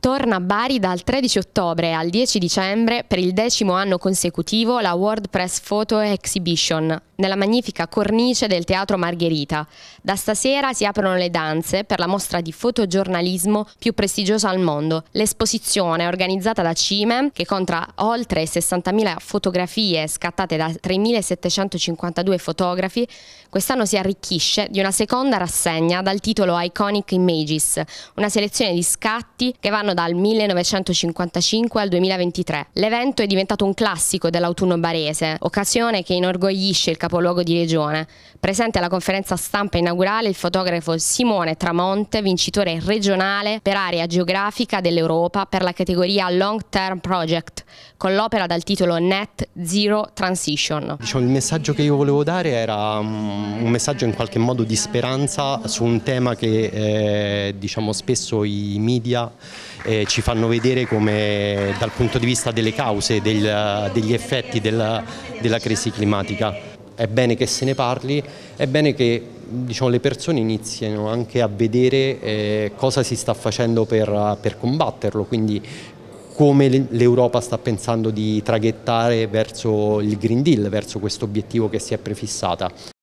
Torna a Bari dal 13 ottobre al 10 dicembre per il decimo anno consecutivo la World Press Photo Exhibition nella magnifica cornice del Teatro Margherita. Da stasera si aprono le danze per la mostra di fotogiornalismo più prestigiosa al mondo. L'esposizione organizzata da CIME, che conta oltre 60.000 fotografie scattate da 3.752 fotografi, quest'anno si arricchisce di una seconda rassegna dal titolo Iconic Images, una selezione di scatti che vanno italiano dal 1955 al 2023. L'evento è diventato un classico dell'autunno barese, occasione che inorgoglisce il capoluogo di regione. Presente alla conferenza stampa inaugurale il fotografo Simone Tramonte, vincitore regionale per area geografica dell'Europa per la categoria Long Term Project, con l'opera dal titolo Net Zero Transition. Diciamo, il messaggio che io volevo dare era mm, un messaggio in qualche modo di speranza su un tema che eh, diciamo, spesso i media eh, ci fanno vedere come dal punto di vista delle cause, del, degli effetti della, della crisi climatica è bene che se ne parli, è bene che diciamo, le persone iniziano anche a vedere eh, cosa si sta facendo per, per combatterlo, quindi come l'Europa sta pensando di traghettare verso il Green Deal, verso questo obiettivo che si è prefissata.